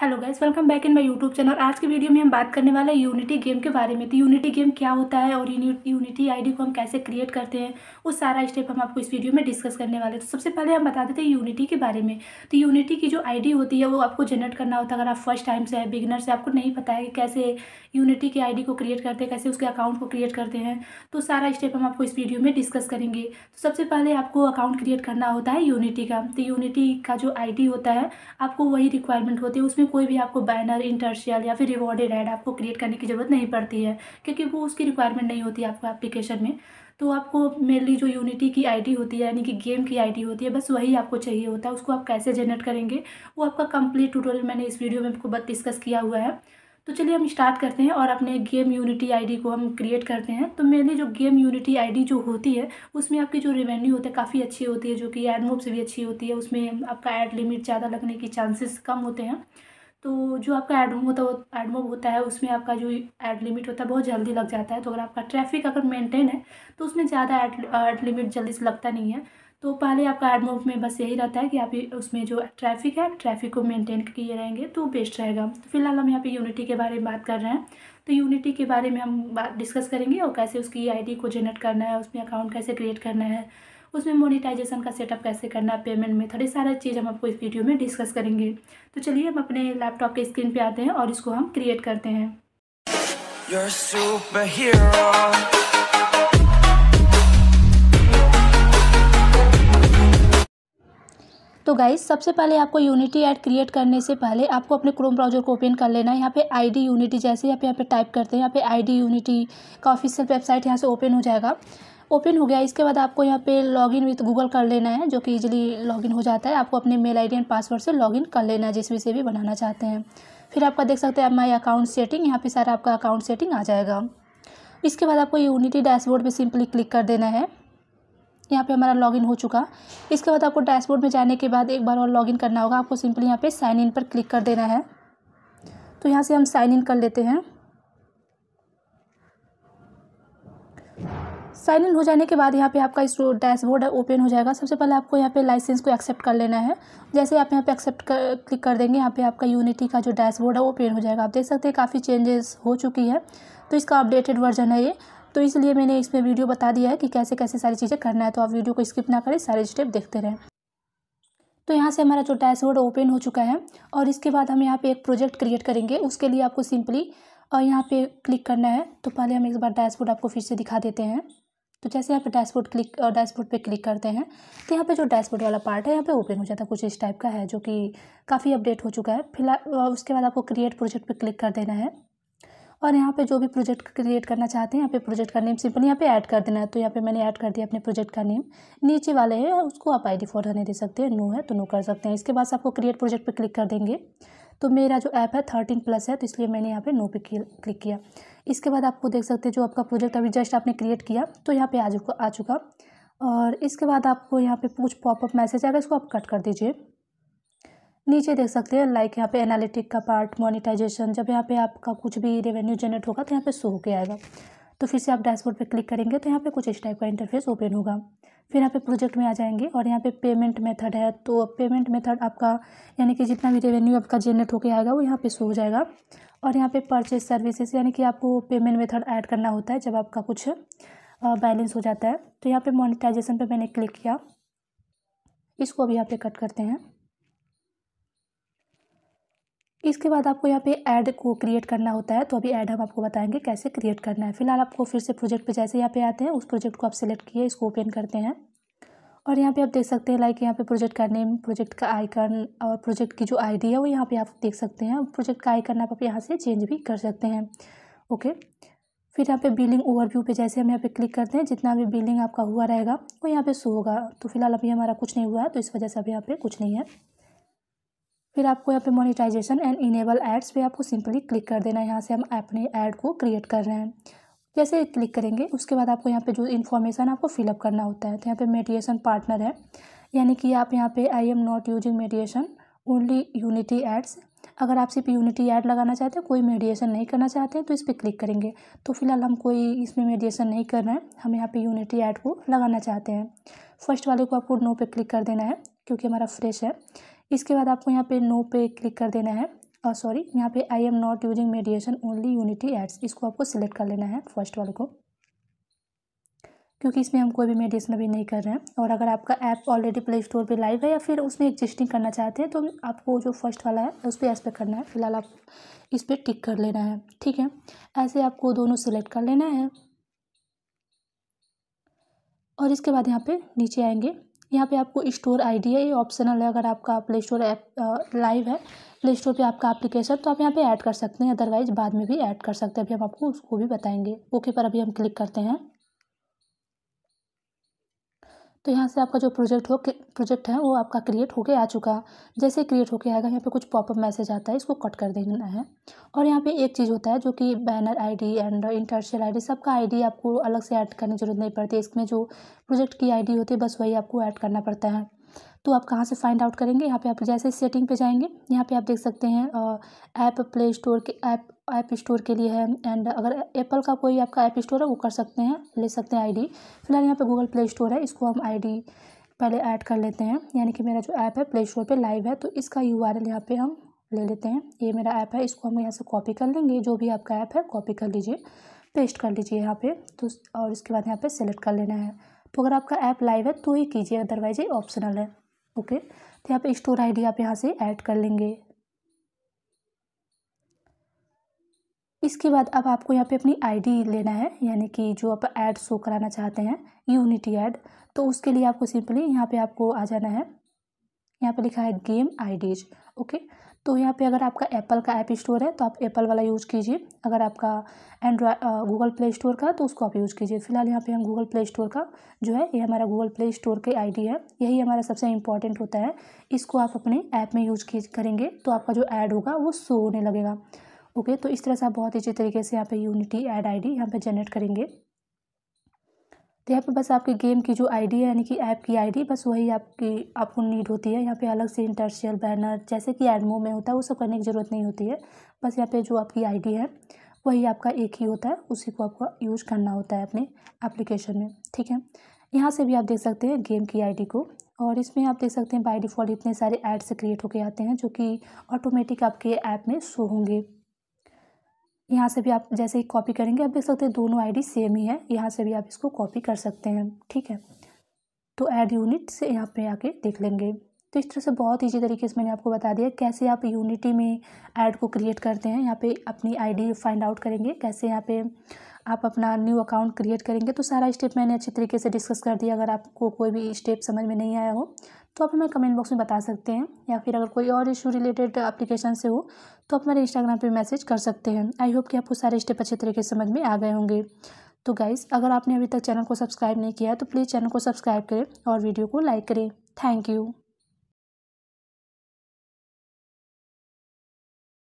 hello guys welcome back in my YouTube channel आज के video में हम बात करने वाले हैं यूनिटी गेम के बारे में तो यूनिटी गेम क्या होता है और यूनिटी आईडी को हम कैसे क्रिएट करते हैं वो सारा स्टेप हम आपको इस वीडियो में डिस्कस करने वाले हैं तो सबसे पहले हम बता देते हैं यूनिटी के बारे में तो यूनिटी की जो आई होती है वो आपको जनरेट करना होता है अगर आप फर्स्ट टाइम से है बिगनर से आपको नहीं पता है कि कैसे यूनिटी की आई को क्रिएट करते हैं कैसे उसके अकाउंट को क्रिएट करते हैं तो सारा स्टेप हम आपको इस वीडियो में डिस्कस करेंगे तो सबसे पहले आपको अकाउंट क्रिएट करना होता है यूनिटी का तो यूनिटी का जो आई होता है आपको वही रिक्वायरमेंट होती है उसमें उसमें कोई भी आपको बैनर इंटर्शियल या फिर रिवॉर्डेड ऐड आपको क्रिएट करने की ज़रूरत नहीं पड़ती है क्योंकि वो उसकी रिक्वायरमेंट नहीं होती आपको एप्लीकेशन में तो आपको मेनली जो यूनिटी की आईडी होती है यानी कि गेम की आईडी होती है बस वही आपको चाहिए होता है उसको आप कैसे जनरेट करेंगे वो आपका कंप्लीट ट्यूटोरियल मैंने इस वीडियो में आपको डिस्कस किया हुआ है तो चलिए हम स्टार्ट करते हैं और अपने गेम यूनिटी आईडी को हम क्रिएट करते हैं तो मेनली जो गेम यूनिटी आईडी जो होती है उसमें आपकी जो रेवेन्यू होती है काफ़ी अच्छी होती है जो कि एड से भी अच्छी होती है उसमें आपका एड लिमिट ज़्यादा लगने के चांसेस कम होते हैं तो जो आपका एड होता है एडमोब होता है उसमें आपका जो एड लिमिट होता है बहुत जल्दी लग जाता है तो अगर आपका ट्रैफिक अगर मेंटेन है तो उसमें ज़्यादा एड एड लिमिट जल्दी से लगता नहीं है तो पहले आपका एडमोब में बस यही रहता है कि आप उसमें जो ट्रैफिक है ट्रैफिक को मेनटेन किए रहेंगे तो बेस्ट रहेगा तो फिलहाल हम यहाँ पर यूनिटी के बारे में बात कर रहे हैं तो यूनिटी के बारे में हम बात डिस्कस करेंगे और कैसे उसकी आई को जनरेट करना है उसमें अकाउंट कैसे क्रिएट करना है उसमें मोनिटाइजेशन का सेटअप कैसे करना पेमेंट में थोड़ी सारा चीज़ हम आपको इस वीडियो में डिस्कस करेंगे तो चलिए हम अपने लैपटॉप के स्क्रीन पर आते हैं और इसको हम क्रिएट करते हैं तो गाइज सबसे पहले आपको यूनिटी ऐड क्रिएट करने से पहले आपको अपने क्रोम ब्राउजर को ओपन कर लेना है यहाँ पे आईडी यूनिटी जैसे यहाँ पे यहाँ पे टाइप करते हैं यहाँ पे आईडी यूनिटी का ऑफिशियल वेबसाइट यहाँ से ओपन हो जाएगा ओपन हो गया इसके बाद आपको यहाँ पे इन विथ गूगल कर लेना है जो कि लॉग लॉगिन हो जाता है आपको अपने मेल आईडी एंड पासवर्ड से लॉगिन कर लेना है जिसमें से भी बनाना चाहते हैं फिर आपका देख सकते हैं माई अकाउंट सेटिंग यहाँ पे सारा आपका अकाउंट सेटिंग आ जाएगा इसके बाद आपको यूनिटी डैशबोर्ड पर सिंपली क्लिक कर देना है यहाँ पे हमारा इन हो चुका इसके बाद आपको डैशबोर्ड में जाने के बाद एक बार और लॉगिन करना होगा आपको सिंपली यहाँ पे साइन इन पर क्लिक कर देना है तो यहाँ से हम साइन इन कर लेते हैं साइन इन हो जाने के बाद यहाँ पे आपका इस डैशबोर्ड ओपन हो जाएगा सबसे पहले आपको यहाँ पे लाइसेंस को एक्सेप्ट कर लेना है जैसे आप यहाँ पे एक्सेप्ट कर क्लिक कर देंगे यहाँ पे आपका यूनिटी का जो डैशबोर्ड है वो ओपन हो जाएगा आप देख सकते हैं काफ़ी चेंजेस हो चुकी है तो इसका अपडेटेड वर्जन है ये तो इसलिए मैंने इसमें वीडियो बता दिया है कि कैसे कैसे सारी चीज़ें करना है तो आप वीडियो को स्किप ना करें सारे स्टेप देखते रहें तो यहाँ से हमारा जो डैशबोर्ड ओपन हो चुका है और इसके बाद हम यहाँ पे एक प्रोजेक्ट क्रिएट करेंगे उसके लिए आपको सिंपली और यहाँ पे क्लिक करना है तो पहले हम एक बार डैशबोर्ड आपको फिर से दिखा देते हैं तो जैसे यहाँ पे डैशबोर्ड क्लिक डैशबोर्ड पे क्लिक करते हैं तो यहाँ पे जो डैशबोर्ड वाला पार्ट है यहाँ पे ओपन हो जाता है कुछ इस टाइप का है जो कि काफ़ी अपडेट हो चुका है फिलहाल उसके बाद आपको क्रिएट प्रोजेक्ट पे क्लिक कर देना है और यहाँ पे जो भी प्रोजेक्ट क्रिएट करना चाहते हैं यहाँ पे प्रोजेक्ट का नेम सिंपल यहाँ पे ऐड कर देना है तो यहाँ पे मैंने ऐड कर दिया अपने प्रोजेक्ट का नेम नीचे वाले हैं उसको आप आई डी फोर नहीं दे सकते हैं नो है तो नो कर सकते हैं इसके बाद आपको क्रिएट प्रोजेक्ट पर क्लिक कर देंगे तो मेरा जो ऐप है थर्टीन प्लस है तो इसलिए मैंने यहाँ पे नो पे क्लिक किया इसके बाद आपको देख सकते हैं जो आपका प्रोजेक्ट अभी जस्ट आपने क्रिएट किया तो यहाँ पे आ चुका आ चुका और इसके बाद आपको यहाँ पे पूछ पॉपअप मैसेज आएगा इसको आप कट कर दीजिए नीचे देख सकते हैं लाइक यहाँ पे एनालिटिक का पार्ट मोनिटाइजेशन जब यहाँ पे आपका कुछ भी रेवेन्यू जनरेट होगा तो यहाँ पे शो के आएगा तो फिर से आप डैशबोर्ड पर क्लिक करेंगे तो यहाँ पर कुछ इस टाइप का इंटरफेस ओपन होगा फिर यहाँ पे प्रोजेक्ट में आ जाएंगे और यहाँ पे पेमेंट मेथड है तो पेमेंट मेथड आपका यानी कि जितना भी रेवेन्यू आपका जनरेट होकर आएगा वो यहाँ पे शो हो जाएगा और यहाँ पे परचेज सर्विसेज यानी कि आपको पेमेंट मेथड ऐड करना होता है जब आपका कुछ बैलेंस हो जाता है तो यहाँ पे मोनिटाइजेशन पे मैंने क्लिक किया इसको अभी यहाँ पर कट करते हैं इसके बाद आपको यहाँ पे ऐड को क्रिएट करना होता है तो अभी ऐड हम आपको बताएंगे कैसे क्रिएट करना है फिलहाल आपको फिर से प्रोजेक्ट पे जैसे यहाँ पे आते हैं उस प्रोजेक्ट को आप सेलेक्ट किए इसको ओपन करते हैं और यहाँ पे आप देख सकते हैं लाइक यहाँ पे प्रोजेक्ट का नेम प्रोजेक्ट का आइकन और प्रोजेक्ट की जो आईडी है वो यहाँ पर आप देख सकते हैं प्रोजेक्ट का आइकन आप यहाँ से चेंज भी कर सकते हैं ओके फिर यहाँ पे बिलिंग ओवरव्यू पे जैसे हम यहाँ पे क्लिक करते हैं जितना भी बिलिंग आपका हुआ रहेगा वो यहाँ पे शो होगा तो फिलहाल अभी हमारा कुछ नहीं हुआ है तो इस वजह से अभी यहाँ पे कुछ नहीं है फिर आपको यहाँ पे मोनेटाइजेशन एंड इनेबल एड्स पे आपको सिंपली क्लिक कर देना है यहाँ से हम अपने ऐड को क्रिएट कर रहे हैं जैसे क्लिक करेंगे उसके बाद आपको यहाँ पे जो इन्फॉर्मेशन आपको फिलअप करना होता है तो यहाँ पे मेडिएशन पार्टनर है यानी कि आप यहाँ पे I am not using mediation only Unity ads अगर आप सिर्फ यूनिटी ऐड लगाना चाहते हैं कोई मेडिएशन नहीं करना चाहते हैं तो इस पर क्लिक करेंगे तो फिलहाल हम कोई इसमें मेडिएशन नहीं कर रहे हैं हम यहाँ पे यूनिटी ऐड को लगाना चाहते हैं फर्स्ट वाले को आपको नो पे क्लिक कर देना है क्योंकि हमारा फ्रेश है इसके बाद आपको यहाँ पे नो पे क्लिक कर देना है और सॉरी यहाँ पे I am not using mediation only Unity ads इसको आपको सिलेक्ट कर लेना है फर्स्ट वाले को क्योंकि इसमें हम कोई भी मेडिएशन अभी नहीं कर रहे हैं और अगर आपका ऐप ऑलरेडी प्ले स्टोर पर लाइव है या फिर उसमें एग्जिस्टिंग करना चाहते हैं तो आपको जो फर्स्ट वाला है उस पर एस करना है फिलहाल आप इस पर टिक कर लेना है ठीक है ऐसे आपको दोनों सिलेक्ट कर लेना है और इसके बाद यहाँ पे नीचे आएंगे यहाँ पे आपको स्टोर आईडी है ये ऑप्शनल है अगर आपका प्ले स्टोर ऐप लाइव है प्ले स्टोर पे आपका एप्लीकेशन तो आप यहाँ पे ऐड कर सकते हैं अदरवाइज बाद में भी ऐड कर सकते हैं अभी हम आपको उसको भी बताएंगे ओके पर अभी हम क्लिक करते हैं तो यहाँ से आपका जो प्रोजेक्ट हो प्रोजेक्ट है वो आपका क्रिएट होके आ चुका जैसे क्रिएट होके आएगा यहाँ पे कुछ पॉपअप मैसेज आता है इसको कट कर देना है और यहाँ पे एक चीज़ होता है जो कि banner ID and interstitial ID सबका आईडी आपको अलग से ऐड करने की जरूरत नहीं पड़ती इसमें जो प्रोजेक्ट की आईडी होती है बस वही आपको ऐड करना पड़ता है तो आप कहाँ से फाइंड आउट करेंगे यहाँ पे आप जैसे सेटिंग पे जाएंगे यहाँ पे आप देख सकते हैं ऐप प्ले स्टोर के ऐप ऐप स्टोर के लिए है एंड अगर एप्पल का कोई आपका ऐप स्टोर है वो कर सकते हैं ले सकते हैं आईडी फिलहाल यहाँ पे गूगल प्ले स्टोर है इसको हम आईडी पहले ऐड कर लेते हैं यानी कि मेरा जो ऐप है प्ले स्टोर पर लाइव है तो इसका यू आर यहाँ पे हम ले लेते हैं ये मेरा ऐप है इसको हम यहाँ से कॉपी कर लेंगे जो भी आपका ऐप है कॉपी कर लीजिए पेस्ट कर लीजिए यहाँ पर तो और इसके बाद यहाँ पे सेलेक्ट कर लेना है तो अगर आपका ऐप लाइव है तो ही कीजिए अदरवाइज ये ऑप्शनल है ओके तो यहाँ पे स्टोर आईडी आप यहाँ से ऐड कर लेंगे इसके बाद अब आपको यहाँ पे अपनी आईडी लेना है यानी कि जो आप ऐड शो कराना चाहते हैं यूनिटी ऐड तो उसके लिए आपको सिंपली यहाँ पे आपको आ जाना है यहाँ पे लिखा है गेम आईडीज ओके तो यहाँ पे अगर आपका एप्पल का ऐप स्टोर है तो आप एप्पल वाला यूज़ कीजिए अगर आपका एंड्रॉय गूगल प्ले स्टोर का तो उसको आप यूज़ कीजिए फिलहाल यहाँ पे हम गूगल प्ले स्टोर का जो है ये हमारा गूगल प्ले स्टोर की आईडी है यही हमारा सबसे इंपॉर्टेंट होता है इसको आप अपने ऐप में यूज करेंगे तो आपका जो ऐड होगा वो शो होने लगेगा ओके तो इस तरह से आप बहुत अच्छे तरीके से यहाँ पे यूनिटी एड आई डी यहाँ जनरेट करेंगे तो यहाँ पे बस आपके गेम की जो आईडी है यानी कि ऐप की आईडी बस वही आपकी आपको नीड होती है यहाँ पे अलग से इंटरशियल बैनर जैसे कि एडमो में होता है वो सब करने की ज़रूरत नहीं होती है बस यहाँ पे जो आपकी आईडी है वही आपका एक ही होता है उसी को आपको यूज करना होता है अपने एप्लीकेशन में ठीक है यहाँ से भी आप देख सकते हैं गेम की आई को और इसमें आप देख सकते हैं बाई डिफ़ॉल्ट इतने सारे ऐड्स क्रिएट होके आते हैं जो कि ऑटोमेटिक आपके ऐप में शो होंगे यहाँ से भी आप जैसे ही कॉपी करेंगे आप देख सकते हैं दोनों आईडी सेम ही है यहाँ से भी आप इसको कॉपी कर सकते हैं ठीक है तो ऐड यूनिट से यहाँ पे आके देख लेंगे तो इस तरह से बहुत ईजी तरीके से मैंने आपको बता दिया कैसे आप यूनिटी में ऐड को क्रिएट करते हैं यहाँ पे अपनी आईडी फाइंड आउट करेंगे कैसे यहाँ पे आप अपना न्यू अकाउंट क्रिएट करेंगे तो सारा स्टेप मैंने अच्छे तरीके से डिस्कस कर दिया अगर आपको कोई भी स्टेप समझ में नहीं आया हो तो आप हमें कमेंट बॉक्स में बता सकते हैं या फिर अगर कोई और इशू रिलेटेड अप्लीकेशन से हो तो आप हमारे इंस्टाग्राम पर मैसेज कर सकते हैं आई होप कि आपको सारे स्टेप अच्छे तरीके से समझ में आ गए होंगे तो गाइज़ अगर आपने अभी तक चैनल को सब्सक्राइब नहीं किया तो प्लीज़ चैनल को सब्सक्राइब करें और वीडियो को लाइक करें थैंक यू